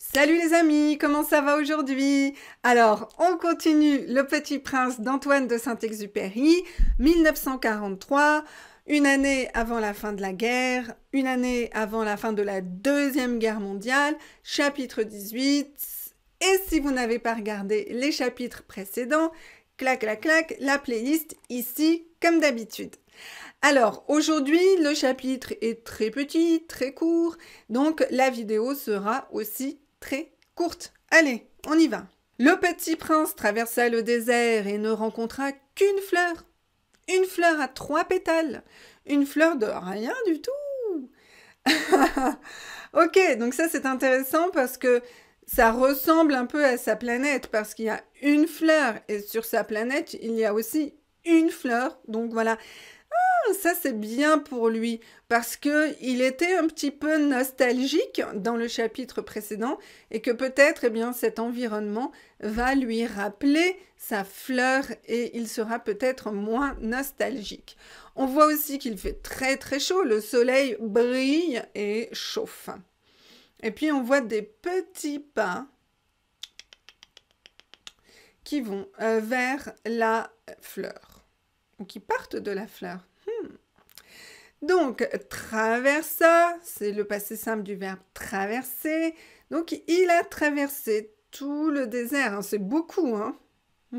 Salut les amis, comment ça va aujourd'hui Alors, on continue Le Petit Prince d'Antoine de Saint-Exupéry, 1943, une année avant la fin de la guerre, une année avant la fin de la Deuxième Guerre mondiale, chapitre 18. Et si vous n'avez pas regardé les chapitres précédents, clac, clac, clac, la playlist ici, comme d'habitude. Alors, aujourd'hui, le chapitre est très petit, très court, donc la vidéo sera aussi très courte. Allez, on y va. Le petit prince traversa le désert et ne rencontra qu'une fleur. Une fleur à trois pétales. Une fleur de rien du tout. ok, donc ça c'est intéressant parce que ça ressemble un peu à sa planète parce qu'il y a une fleur et sur sa planète il y a aussi une fleur. Donc voilà, ah, ça c'est bien pour lui parce que il était un petit peu nostalgique dans le chapitre précédent et que peut-être eh bien cet environnement va lui rappeler sa fleur et il sera peut-être moins nostalgique. On voit aussi qu'il fait très très chaud, le soleil brille et chauffe. Et puis on voit des petits pas qui vont euh, vers la fleur ou qui partent de la fleur. Donc, traversa, c'est le passé simple du verbe traverser. Donc, il a traversé tout le désert. Hein, c'est beaucoup, hein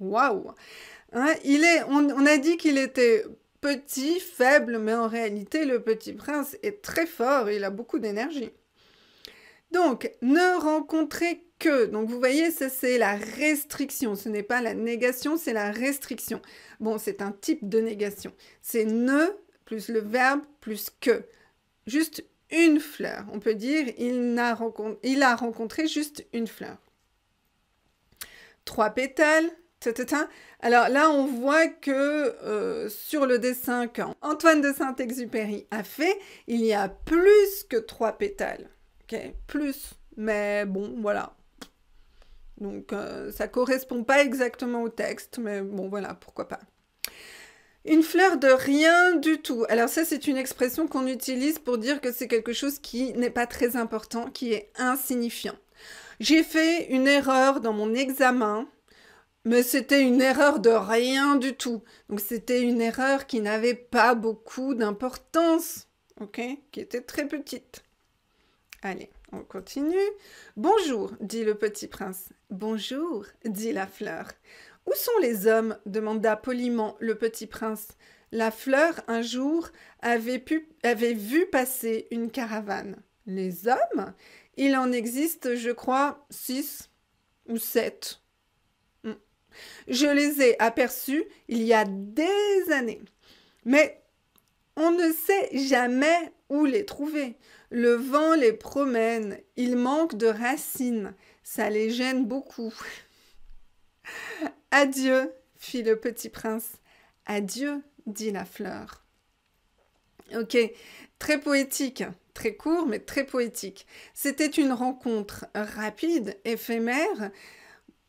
Waouh hein, il est, on, on a dit qu'il était petit, faible, mais en réalité, le petit prince est très fort, il a beaucoup d'énergie. Donc, ne rencontrer que. Donc, vous voyez, ça, c'est la restriction. Ce n'est pas la négation, c'est la restriction. Bon, c'est un type de négation. C'est ne plus le verbe, plus que. Juste une fleur. On peut dire il, a, rencontré, juste une fleur. Trois pétales. Alors là, on voit que euh, sur le dessin qu'Antoine de Saint-Exupéry a fait, il y a plus que trois pétales. plus. Mais bon, voilà. Donc euh, ça correspond pas exactement au texte, mais bon, voilà, pourquoi pas. Une fleur de rien du tout. Alors ça, c'est une expression qu'on utilise pour dire que c'est quelque chose qui n'est pas très important, qui est insignifiant. J'ai fait une erreur dans mon examen, mais c'était une erreur de rien du tout. Donc c'était une erreur qui n'avait pas beaucoup d'importance, ok Qui était très petite. Allez, on continue. Bonjour, dit le petit prince. Bonjour, dit la fleur. Où sont les hommes demanda poliment le petit prince. La fleur, un jour, avait, vu passer une caravane. Les hommes Il en existe, je crois, six ou sept. Hmm. Je les ai aperçus il y a des années. Mais on ne sait jamais où les trouver. Le vent les promène, ils manquent de racines, ça les gêne beaucoup. Adieu, fit le petit prince. Adieu, dit la fleur. Ok, très poétique, très court, mais très poétique. C'était une rencontre rapide, éphémère.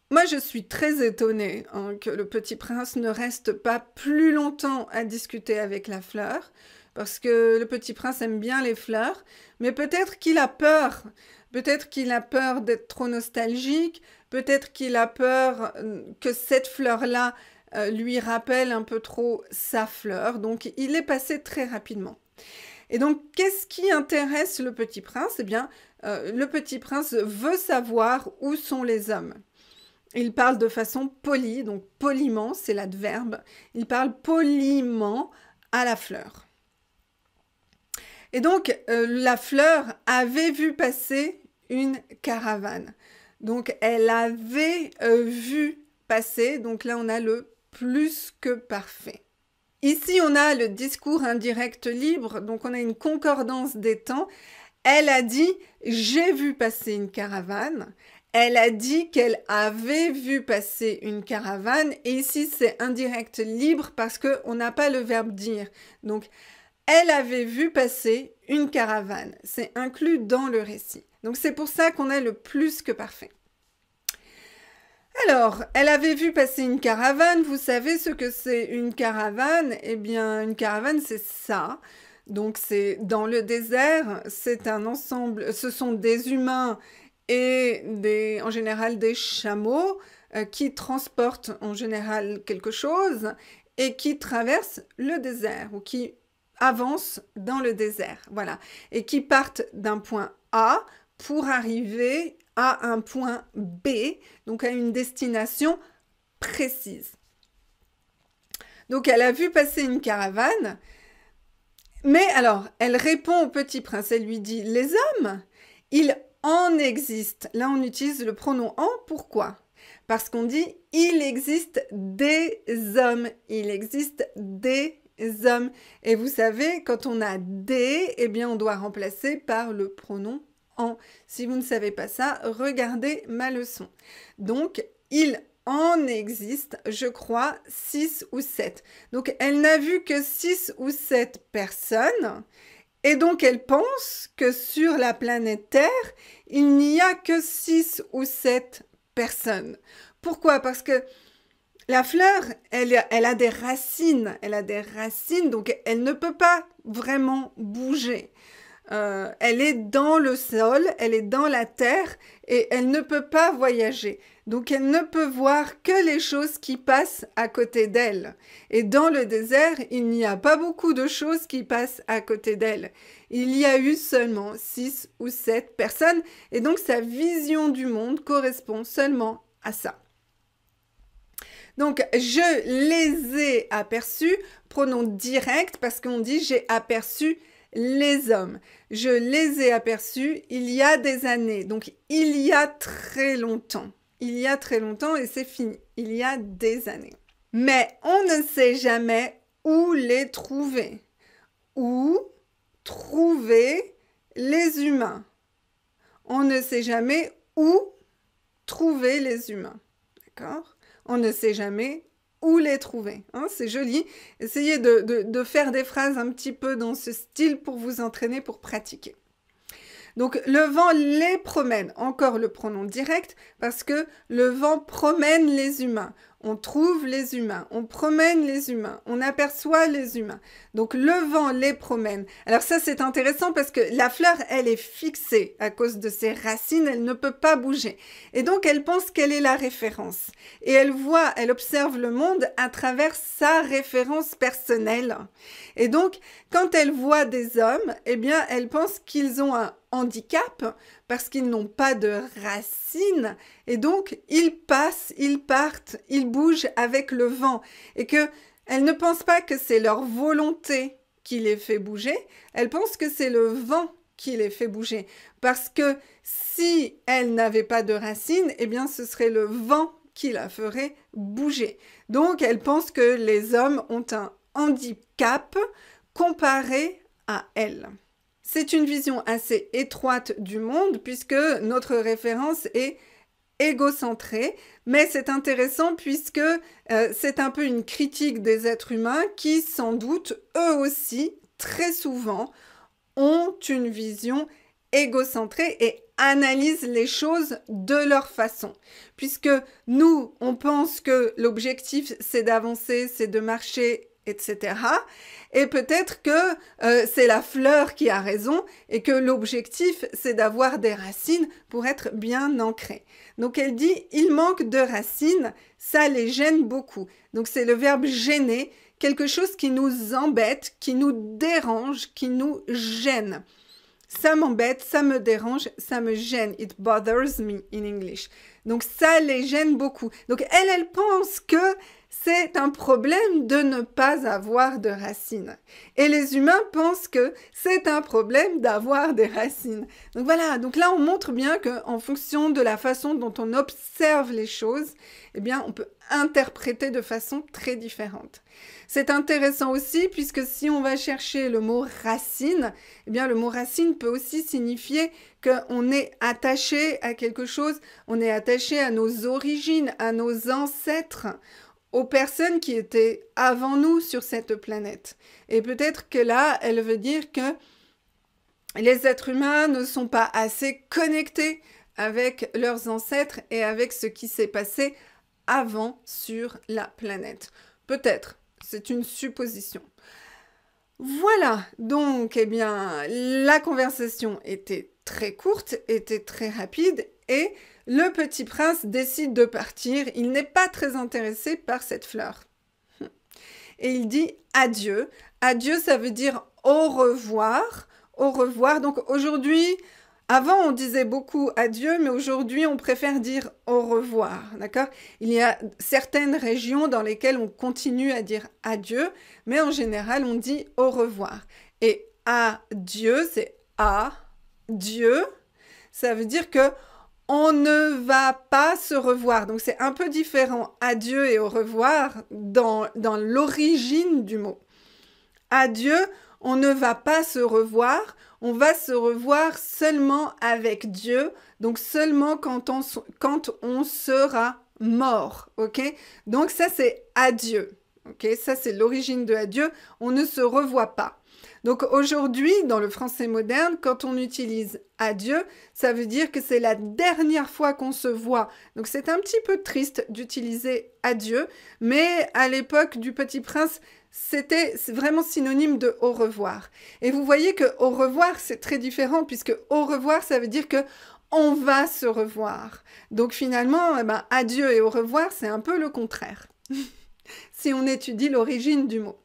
Moi, je suis très étonnée hein, que le petit prince ne reste pas plus longtemps à discuter avec la fleur parce que le petit prince aime bien les fleurs, mais peut-être qu'il a peur. Peut-être qu'il a peur d'être trop nostalgique, peut-être qu'il a peur euh, que cette fleur-là euh, lui rappelle un peu trop sa fleur. Donc il est passé très rapidement. Et donc, qu'est-ce qui intéresse le petit prince Eh bien, euh, le petit prince veut savoir où sont les hommes. Il parle de façon polie, donc poliment, c'est l'adverbe. Il parle poliment à la fleur. Et donc, euh, la fleur avait vu passer une caravane. Donc, elle avait euh, vu passer. Donc là, on a le plus que parfait. Ici, on a le discours indirect libre. Donc, on a une concordance des temps. Elle a dit j'ai vu passer une caravane. Elle a dit qu'elle avait vu passer une caravane. Et ici, c'est indirect libre parce que on n'a pas le verbe dire. Donc, elle avait vu passer une caravane. C'est inclus dans le récit. Donc c'est pour ça qu'on est le plus que parfait. Alors, elle avait vu passer une caravane. Vous savez ce que c'est une caravane Eh bien, une caravane, c'est ça. Donc, c'est dans le désert. C'est un ensemble. Ce sont des humains et des, en général des chameaux euh, qui transportent en général quelque chose et qui traversent le désert ou qui avance dans le désert, voilà, et qui partent d'un point A pour arriver à un point B, donc à une destination précise. Donc elle a vu passer une caravane, mais alors elle répond au petit prince, elle lui dit, les hommes, il en existe. Là on utilise le pronom en, pourquoi Parce qu'on dit, il existe des hommes, il existe des hommes. Et vous savez, quand on a des, eh bien on doit remplacer par le pronom en. Si vous ne savez pas ça, regardez ma leçon. Donc, il en existe, je crois, 6 ou 7. Donc, elle n'a vu que 6 ou 7 personnes. Et donc, elle pense que sur la planète Terre, il n'y a que 6 ou 7 personnes. Pourquoi Parce que la fleur, elle, a des racines, elle a des racines, donc elle ne peut pas vraiment bouger. Euh, elle est dans le sol, elle est dans la terre et elle ne peut pas voyager. Donc elle ne peut voir que les choses qui passent à côté d'elle. Et dans le désert, il n'y a pas beaucoup de choses qui passent à côté d'elle. Il y a eu seulement six ou sept personnes et donc sa vision du monde correspond seulement à ça. Donc, je les ai aperçus, pronom direct parce qu'on dit j'ai aperçu les hommes. Je les ai aperçus il y a des années. Donc, il y a très longtemps. Il y a très longtemps et c'est fini. Il y a des années. Mais on ne sait jamais où les trouver. Où trouver les humains. On ne sait jamais où trouver les humains. D'accord on ne sait jamais où les trouver. Hein. c'est joli. Essayez de, faire des phrases un petit peu dans ce style pour vous entraîner, pour pratiquer. Donc le vent les promène, encore le pronom direct, parce que le vent promène les humains on trouve les humains, on promène les humains, on aperçoit les humains. Donc le vent les promène. Alors ça c'est intéressant parce que la fleur, elle est fixée à cause de ses racines, elle ne peut pas bouger. Et donc elle pense qu'elle est la référence. Et elle voit, elle observe le monde à travers sa référence personnelle. Et donc quand elle voit des hommes, eh bien elle pense qu'ils ont un handicap parce qu'ils n'ont pas de racines et donc ils passent, ils partent, ils bougent avec le vent et que elles ne pensent pas que c'est leur volonté qui les fait bouger, elles pensent que c'est le vent qui les fait bouger parce que si elles n'avaient pas de racines, eh bien ce serait le vent qui la ferait bouger. Donc elles pensent que les hommes ont un handicap comparé à elles. C'est une vision assez étroite du monde puisque notre référence est égocentrée, mais c'est intéressant puisque euh, c'est un peu une critique des êtres humains qui, sans doute, eux aussi, très souvent, ont une vision égocentrée et analysent les choses de leur façon. Puisque nous, on pense que l'objectif, c'est d'avancer, c'est de marcher, etc. Et peut-être que euh, c'est la fleur qui a raison et que l'objectif, c'est d'avoir des racines pour être bien ancré. Donc elle dit, il manque de racines, ça les gêne beaucoup. Donc c'est le verbe gêner, quelque chose qui nous embête, qui nous dérange, qui nous gêne. Ça m'embête, ça me dérange, ça me gêne. It bothers me in English. Donc ça les gêne beaucoup. Donc elle, elle pense que c'est un problème de ne pas avoir de racines. Et les humains pensent que c'est un problème d'avoir des racines. Donc voilà, donc là on montre bien qu'en fonction de la façon dont on observe les choses, eh bien on peut interpréter de façon très différente. C'est intéressant aussi puisque si on va chercher le mot racine, eh bien le mot racine peut aussi signifier qu'on est attaché à quelque chose, on est attaché à nos origines, à nos ancêtres aux personnes qui étaient avant nous sur cette planète. Et peut-être que là, elle veut dire que les êtres humains ne sont pas assez connectés avec leurs ancêtres et avec ce qui s'est passé avant sur la planète. Peut-être, c'est une supposition. Voilà, donc, eh bien, la conversation était très courte, était très rapide et le petit prince décide de partir, il n'est pas très intéressé par cette fleur. Et il dit adieu. Adieu, ça veut dire au revoir. Au revoir. Donc aujourd'hui, avant, on disait beaucoup adieu, mais aujourd'hui, on préfère dire au revoir. D'accord Il y a certaines régions dans lesquelles on continue à dire adieu, mais en général, on dit au revoir. Et adieu, c'est à Ça veut dire que on ne va pas se revoir. Donc c'est un peu différent adieu et au revoir dans, dans l'origine du mot. Adieu, on ne va pas se revoir, on va se revoir seulement avec Dieu, donc seulement quand on, quand on sera mort, ok Donc ça c'est adieu, ok Ça c'est l'origine de adieu, on ne se revoit pas. Donc aujourd'hui, dans le français moderne, quand on utilise adieu, ça veut dire que c'est la dernière fois qu'on se voit. Donc c'est un petit peu triste d'utiliser adieu, mais à l'époque du Petit Prince, c'était vraiment synonyme de au revoir. Et vous voyez que au revoir, c'est très différent puisque au revoir, ça veut dire que on va se revoir. Donc finalement, eh ben, adieu et au revoir, c'est un peu le contraire, si on étudie l'origine du mot.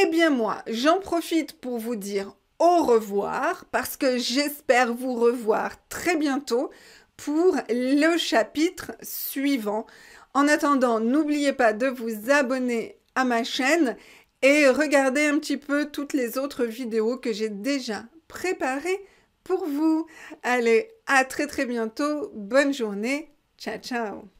Eh bien moi, j'en profite pour vous dire au revoir parce que j'espère vous revoir très bientôt pour le chapitre suivant. En attendant, n'oubliez pas de vous abonner à ma chaîne et regardez un petit peu toutes les autres vidéos que j'ai déjà préparées pour vous. Allez, à très très bientôt. Bonne journée. Ciao ciao.